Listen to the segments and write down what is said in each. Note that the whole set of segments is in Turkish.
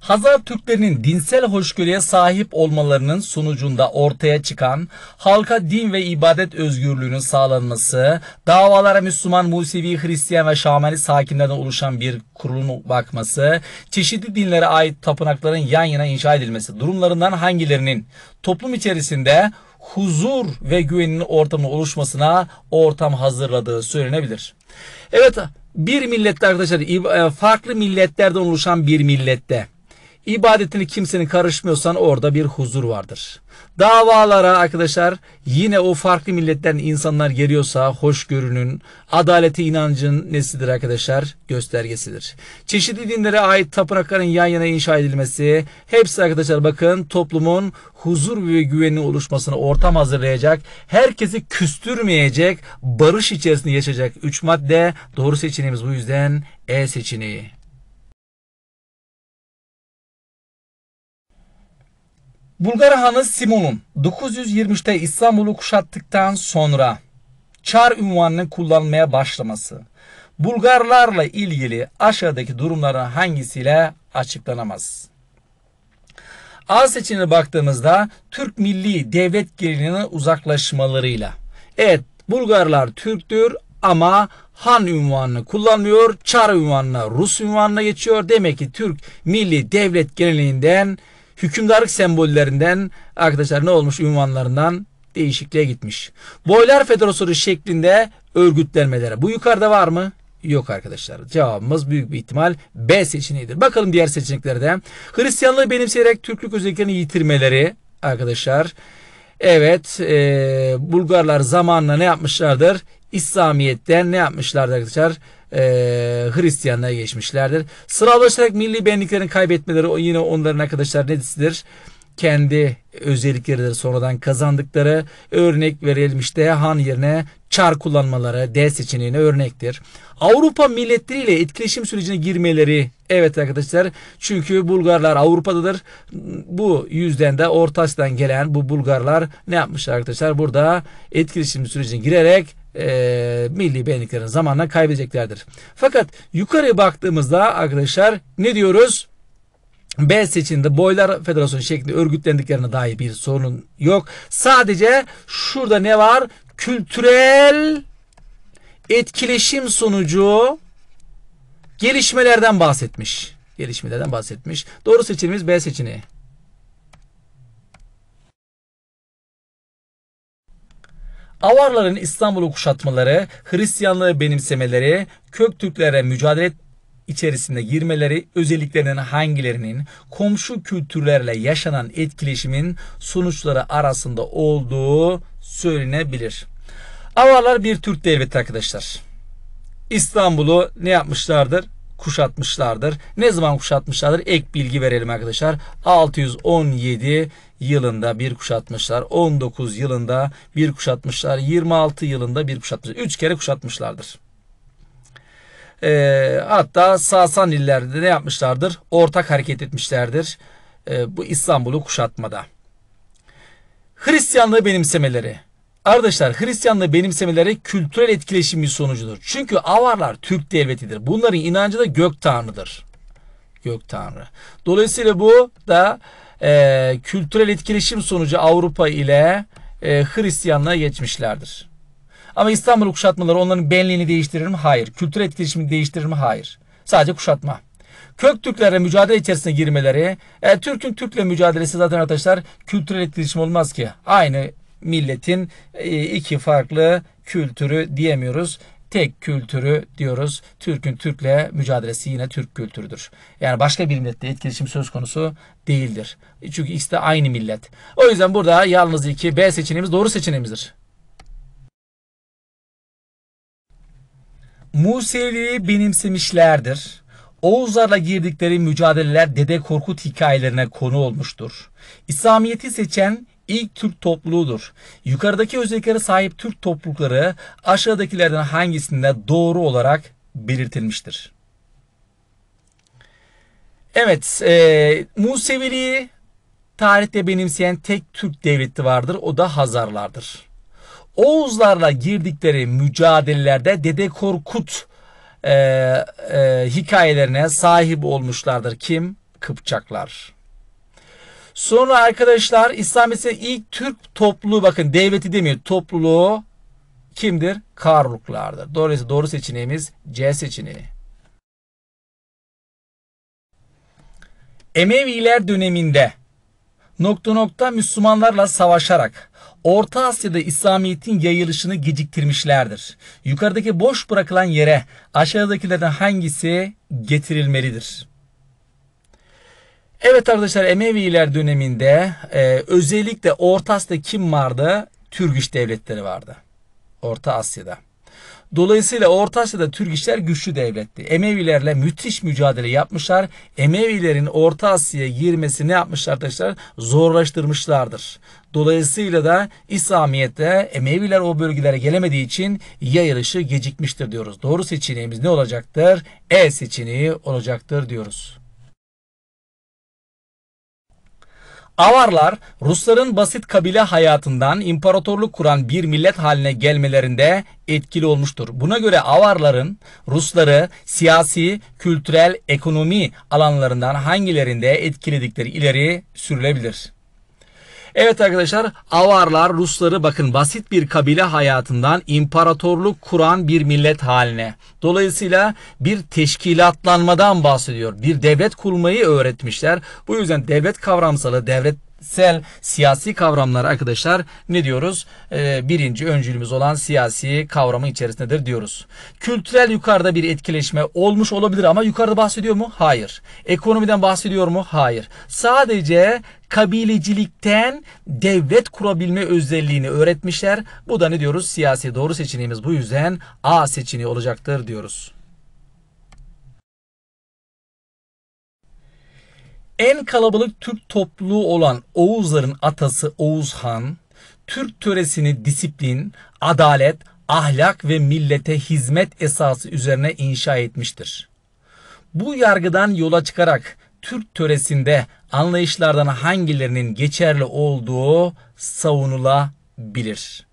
Hazar Türklerinin dinsel hoşgörüye sahip olmalarının sonucunda ortaya çıkan halka din ve ibadet özgürlüğünün sağlanması, davalara Müslüman, Musevi, Hristiyan ve Şamanist sakinlerden oluşan bir kurulun bakması, çeşitli dinlere ait tapınakların yan yana inşa edilmesi durumlarından hangilerinin toplum içerisinde huzur ve güvenin ortamı oluşmasına ortam hazırladığı söylenebilir. Evet bir millette arkadaşlar e, farklı milletlerden oluşan bir millette İbadetini kimsenin karışmıyorsan orada bir huzur vardır. Davalara arkadaşlar yine o farklı milletten insanlar geliyorsa hoşgörünün, adalete inancın nesidir arkadaşlar? Göstergesidir. Çeşitli dinlere ait tapınakların yan yana inşa edilmesi hepsi arkadaşlar bakın toplumun huzur ve güvenin oluşmasına ortam hazırlayacak, herkesi küstürmeyecek, barış içerisinde yaşayacak. Üç madde doğru seçeneğimiz bu yüzden E seçeneği. Bulgar Hanı Simon'un 920'te İstanbul'u kuşattıktan sonra Çar ünvanını kullanmaya başlaması Bulgarlarla ilgili aşağıdaki durumların hangisiyle açıklanamaz? A seçeneğine baktığımızda Türk milli devlet geleneğine uzaklaşmalarıyla. Evet Bulgarlar Türktür ama Han ünvanını kullanmıyor. Çar ünvanına Rus ünvanına geçiyor. Demek ki Türk milli devlet geleneğinden hükümdarlık sembollerinden arkadaşlar ne olmuş ünvanlarından değişikliğe gitmiş. Boylar Federasyonu şeklinde örgütlenmelere. Bu yukarıda var mı? Yok arkadaşlar. Cevabımız büyük bir ihtimal B seçeneğidir. Bakalım diğer seçeneklerde. Hristiyanlığı benimseyerek Türklük özelliklerini yitirmeleri arkadaşlar. Evet e, Bulgarlar zamanla ne yapmışlardır? İslamiyet'ten ne yapmışlardır arkadaşlar? e, Hristiyanlığa geçmişlerdir. Sıralaşarak milli benliklerin kaybetmeleri yine onların arkadaşlar nedisidir? Kendi özellikleridir sonradan kazandıkları örnek verilmişte han yerine çar kullanmaları D seçeneğine örnektir. Avrupa milletleriyle etkileşim sürecine girmeleri evet arkadaşlar çünkü Bulgarlar Avrupa'dadır. Bu yüzden de Orta Asya'dan gelen bu Bulgarlar ne yapmış arkadaşlar? Burada etkileşim sürecine girerek e, milli benliklerin zamanla kaybedeceklerdir. Fakat yukarı baktığımızda arkadaşlar ne diyoruz? B seçiminde boylar federasyonu şeklinde örgütlendiklerine dair bir sorun yok. Sadece şurada ne var? Kültürel etkileşim sonucu gelişmelerden bahsetmiş. Gelişmelerden bahsetmiş. Doğru seçimimiz B seçeneği. Avarların İstanbul'u kuşatmaları, Hristiyanlığı benimsemeleri, Köktürklere mücadele içerisinde girmeleri özelliklerinin hangilerinin komşu kültürlerle yaşanan etkileşimin sonuçları arasında olduğu söylenebilir. Avarlar bir Türk devleti arkadaşlar. İstanbul'u ne yapmışlardır? kuşatmışlardır. Ne zaman kuşatmışlardır? Ek bilgi verelim arkadaşlar. 617 yılında bir kuşatmışlar. 19 yılında bir kuşatmışlar. 26 yılında bir kuşatmışlar. 3 kere kuşatmışlardır. E, hatta Sasanililerde ne yapmışlardır? Ortak hareket etmişlerdir. E, bu İstanbul'u kuşatmada. Hristiyanlığı benimsemeleri. Arkadaşlar Hristiyanlığı benimsemeleri kültürel etkileşimin sonucudur. Çünkü Avarlar Türk devletidir. Bunların inancı da gök tanrıdır. Gök tanrı. Dolayısıyla bu da e, kültürel etkileşim sonucu Avrupa ile e, Hristiyanlığa geçmişlerdir. Ama İstanbul kuşatmaları onların benliğini değiştirir mi? Hayır. Kültür etkileşimi değiştirir mi? Hayır. Sadece kuşatma. Köktürklerle mücadele içerisine girmeleri, e, Türk'ün Türk'le mücadelesi zaten arkadaşlar kültürel etkileşim olmaz ki. Aynı milletin e, iki farklı kültürü diyemiyoruz tek kültürü diyoruz. Türk'ün Türk'le mücadelesi yine Türk kültürüdür. Yani başka bir milletle etkileşim söz konusu değildir. Çünkü ikisi de aynı millet. O yüzden burada yalnız iki B seçeneğimiz doğru seçeneğimizdir. Museviliği benimsemişlerdir. Oğuzlarla girdikleri mücadeleler Dede Korkut hikayelerine konu olmuştur. İslamiyet'i seçen ilk Türk topluluğudur. Yukarıdaki özelliklere sahip Türk toplulukları aşağıdakilerden hangisinde doğru olarak belirtilmiştir? Evet, e, Museviliği tarihte benimseyen tek Türk devleti vardır. O da Hazarlardır. Oğuzlarla girdikleri mücadelelerde Dede Korkut e, e, hikayelerine sahip olmuşlardır. Kim? Kıpçaklar. Sonra arkadaşlar İslamiyet'in ilk Türk topluluğu bakın devleti demiyor topluluğu kimdir? Karluklardır. Dolayısıyla doğru seçeneğimiz C seçeneği. Emeviler döneminde nokta nokta Müslümanlarla savaşarak Orta Asya'da İslamiyet'in yayılışını geciktirmişlerdir. Yukarıdaki boş bırakılan yere aşağıdakilerden hangisi getirilmelidir? Evet arkadaşlar Emeviler döneminde e, özellikle Orta Asya'da kim vardı? Türk devletleri vardı. Orta Asya'da. Dolayısıyla Orta Asya'da Türk işler güçlü devletti. Emevilerle müthiş mücadele yapmışlar. Emevilerin Orta Asya'ya girmesi ne yapmışlar arkadaşlar? Zorlaştırmışlardır. Dolayısıyla da İslamiyet'te Emeviler o bölgelere gelemediği için yayılışı gecikmiştir diyoruz. Doğru seçeneğimiz ne olacaktır? E seçeneği olacaktır diyoruz. Avarlar Rusların basit kabile hayatından imparatorluk kuran bir millet haline gelmelerinde etkili olmuştur. Buna göre Avarların Rusları siyasi, kültürel, ekonomi alanlarından hangilerinde etkiledikleri ileri sürülebilir. Evet arkadaşlar Avarlar Rusları bakın basit bir kabile hayatından imparatorluk kuran bir millet haline. Dolayısıyla bir teşkilatlanmadan bahsediyor. Bir devlet kurmayı öğretmişler. Bu yüzden devlet kavramsalı, devlet sel siyasi kavramlar arkadaşlar ne diyoruz? Ee, birinci öncülümüz olan siyasi kavramın içerisindedir diyoruz. Kültürel yukarıda bir etkileşme olmuş olabilir ama yukarıda bahsediyor mu? Hayır. Ekonomiden bahsediyor mu? Hayır. Sadece kabilecilikten devlet kurabilme özelliğini öğretmişler. Bu da ne diyoruz? Siyasi doğru seçeneğimiz bu yüzden A seçeneği olacaktır diyoruz. En kalabalık Türk topluluğu olan Oğuzların atası Oğuz Han, Türk töresini disiplin, adalet, ahlak ve millete hizmet esası üzerine inşa etmiştir. Bu yargıdan yola çıkarak Türk töresinde anlayışlardan hangilerinin geçerli olduğu savunulabilir.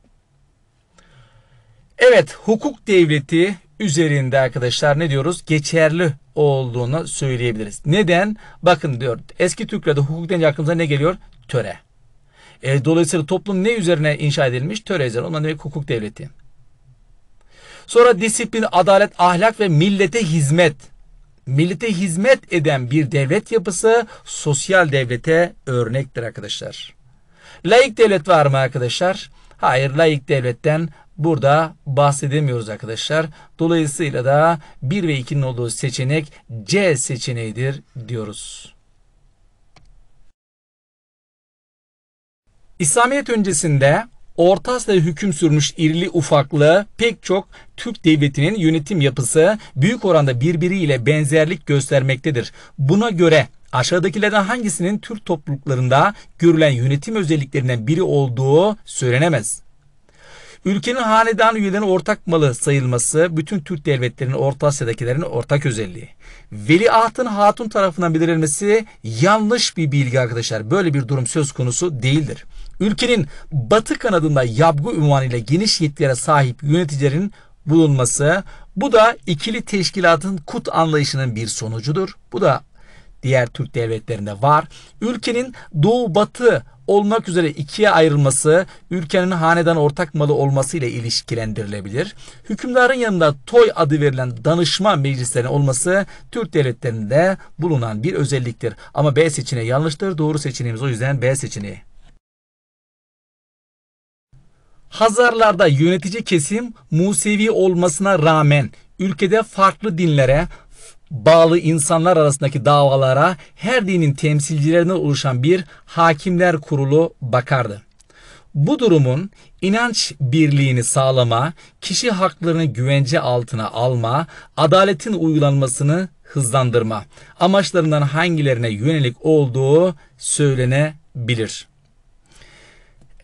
Evet, hukuk devleti üzerinde arkadaşlar ne diyoruz? Geçerli olduğunu söyleyebiliriz. Neden? Bakın diyor eski Türklerde hukuk deyince aklımıza ne geliyor? Töre. E, dolayısıyla toplum ne üzerine inşa edilmiş? Töre üzerine. Ondan demek hukuk devleti. Sonra disiplin, adalet, ahlak ve millete hizmet. Millete hizmet eden bir devlet yapısı sosyal devlete örnektir arkadaşlar. layık devlet var mı arkadaşlar? Hayır layık devletten burada bahsedemiyoruz arkadaşlar. Dolayısıyla da 1 ve 2'nin olduğu seçenek C seçeneğidir diyoruz. İslamiyet öncesinde Orta Asya'da hüküm sürmüş irili ufaklı pek çok Türk devletinin yönetim yapısı büyük oranda birbiriyle benzerlik göstermektedir. Buna göre aşağıdakilerden hangisinin Türk topluluklarında görülen yönetim özelliklerinden biri olduğu söylenemez. Ülkenin hanedan üyelerinin ortak malı sayılması bütün Türk devletlerinin Orta Asya'dakilerin ortak özelliği. Veliahtın hatun tarafından belirlenmesi yanlış bir bilgi arkadaşlar. Böyle bir durum söz konusu değildir. Ülkenin batı kanadında yabgı ünvanıyla geniş yetkilere sahip yöneticilerin bulunması bu da ikili teşkilatın kut anlayışının bir sonucudur. Bu da diğer Türk devletlerinde var. Ülkenin doğu batı olmak üzere ikiye ayrılması ülkenin hanedan ortak malı olması ile ilişkilendirilebilir. Hükümdarın yanında toy adı verilen danışma meclislerinin olması Türk devletlerinde bulunan bir özelliktir. Ama B seçeneği yanlıştır. Doğru seçeneğimiz o yüzden B seçeneği. Hazarlarda yönetici kesim Musevi olmasına rağmen ülkede farklı dinlere, bağlı insanlar arasındaki davalara her dinin temsilcilerinden oluşan bir hakimler kurulu bakardı. Bu durumun inanç birliğini sağlama, kişi haklarını güvence altına alma, adaletin uygulanmasını hızlandırma amaçlarından hangilerine yönelik olduğu söylenebilir.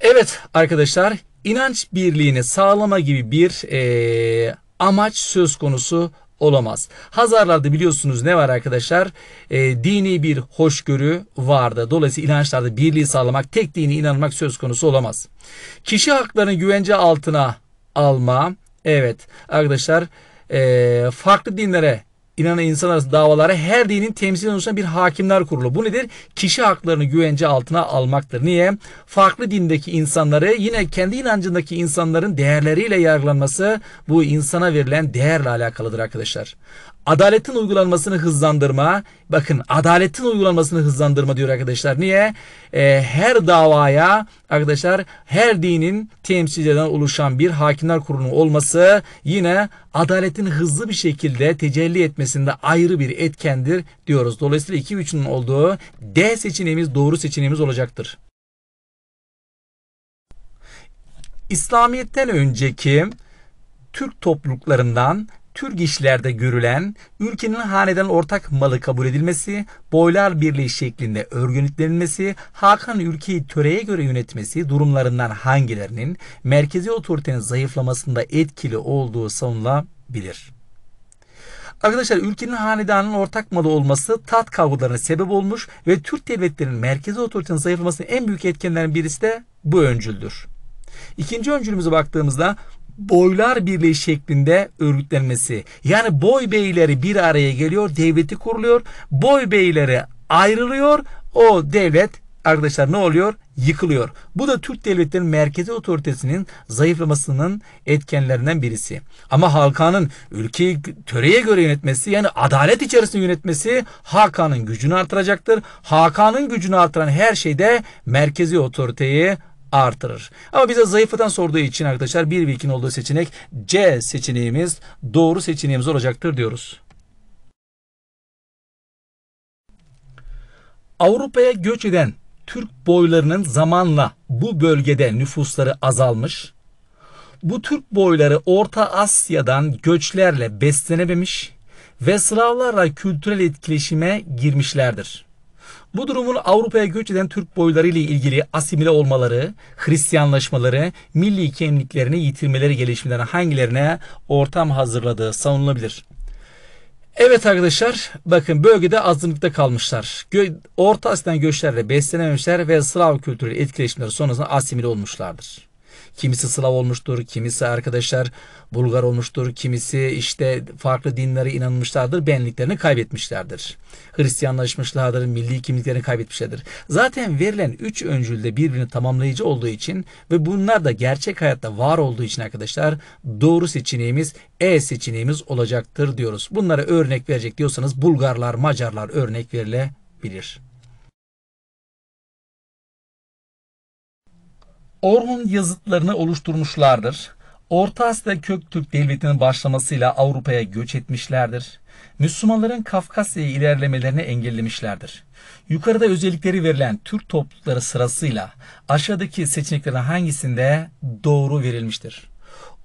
Evet arkadaşlar inanç birliğini sağlama gibi bir e, amaç söz konusu olamaz. Hazarlarda biliyorsunuz ne var arkadaşlar? E, dini bir hoşgörü vardı. Dolayısıyla inançlarda birliği sağlamak, tek dini inanmak söz konusu olamaz. Kişi haklarını güvence altına alma. Evet arkadaşlar e, farklı dinlere inanan insan arası davalara her dinin temsil oluşan bir hakimler kurulu. Bu nedir? Kişi haklarını güvence altına almaktır. Niye? Farklı dindeki insanları yine kendi inancındaki insanların değerleriyle yargılanması bu insana verilen değerle alakalıdır arkadaşlar adaletin uygulanmasını hızlandırma. Bakın adaletin uygulanmasını hızlandırma diyor arkadaşlar. Niye? E, her davaya arkadaşlar her dinin temsilcilerden oluşan bir hakimler kurulunun olması yine adaletin hızlı bir şekilde tecelli etmesinde ayrı bir etkendir diyoruz. Dolayısıyla 2-3'ünün olduğu D seçeneğimiz doğru seçeneğimiz olacaktır. İslamiyet'ten önceki Türk topluluklarından Türk işlerde görülen ülkenin haneden ortak malı kabul edilmesi, boylar birliği şeklinde örgütlenilmesi, Hakan ülkeyi töreye göre yönetmesi durumlarından hangilerinin merkezi otoritenin zayıflamasında etkili olduğu savunulabilir. Arkadaşlar ülkenin hanedanının ortak malı olması tat kavgalarına sebep olmuş ve Türk devletlerinin merkezi otoritenin zayıflamasının en büyük etkenlerinden birisi de bu öncüldür. İkinci öncülümüze baktığımızda boylar birliği şeklinde örgütlenmesi. Yani boy beyleri bir araya geliyor, devleti kuruluyor. Boy beyleri ayrılıyor. O devlet arkadaşlar ne oluyor? Yıkılıyor. Bu da Türk devletlerinin merkezi otoritesinin zayıflamasının etkenlerinden birisi. Ama Hakan'ın ülkeyi töreye göre yönetmesi yani adalet içerisinde yönetmesi Hakan'ın gücünü artıracaktır. Hakan'ın gücünü artıran her şey de merkezi otoriteyi artırır. Ama bize zayıflatan sorduğu için arkadaşlar 1 ve 2'nin olduğu seçenek C seçeneğimiz doğru seçeneğimiz olacaktır diyoruz. Avrupa'ya göç eden Türk boylarının zamanla bu bölgede nüfusları azalmış. Bu Türk boyları Orta Asya'dan göçlerle beslenememiş ve Slavlarla kültürel etkileşime girmişlerdir. Bu durumun Avrupa'ya göç eden Türk boyları ile ilgili asimile olmaları, Hristiyanlaşmaları, milli kimliklerini yitirmeleri gelişimlerine hangilerine ortam hazırladığı savunulabilir. Evet arkadaşlar bakın bölgede azınlıkta kalmışlar. Orta Asya'dan göçlerle beslenememişler ve Slav kültürü etkileşimleri sonrasında asimile olmuşlardır. Kimisi Slav olmuştur, kimisi arkadaşlar Bulgar olmuştur, kimisi işte farklı dinlere inanmışlardır, benliklerini kaybetmişlerdir. Hristiyanlaşmışlardır, milli kimliklerini kaybetmişlerdir. Zaten verilen üç öncülde birbirini tamamlayıcı olduğu için ve bunlar da gerçek hayatta var olduğu için arkadaşlar doğru seçeneğimiz E seçeneğimiz olacaktır diyoruz. Bunlara örnek verecek diyorsanız Bulgarlar, Macarlar örnek verilebilir. Orhun yazıtlarını oluşturmuşlardır. Orta Asya Köktürk Devleti'nin başlamasıyla Avrupa'ya göç etmişlerdir. Müslümanların Kafkasya'ya ilerlemelerini engellemişlerdir. Yukarıda özellikleri verilen Türk toplulukları sırasıyla aşağıdaki seçeneklerin hangisinde doğru verilmiştir?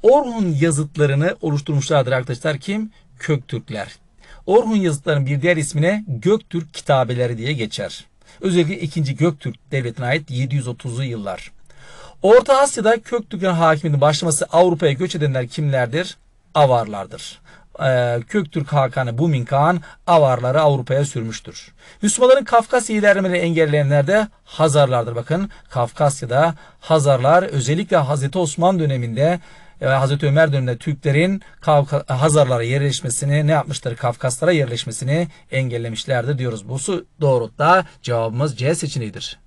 Orhun yazıtlarını oluşturmuşlardır arkadaşlar kim? Köktürkler. Orhun yazıtlarının bir diğer ismine Göktürk kitabeleri diye geçer. Özellikle 2. Göktürk devletine ait 730'lu yıllar. Orta Asya'da kök Türklerin hakiminin başlaması Avrupa'ya göç edenler kimlerdir? Avarlardır. Ee, Köktürk Hakan'ı Bumink Kağan Avarları Avrupa'ya sürmüştür. Müslümanların Kafkasya ilerlemelerini engelleyenler de Hazarlardır. Bakın Kafkasya'da Hazarlar özellikle Hazreti Osman döneminde e, Hazreti Ömer döneminde Türklerin Hazarlara yerleşmesini ne yapmıştır? Kafkaslara yerleşmesini engellemişlerdir diyoruz. Bu doğrultuda cevabımız C seçeneğidir.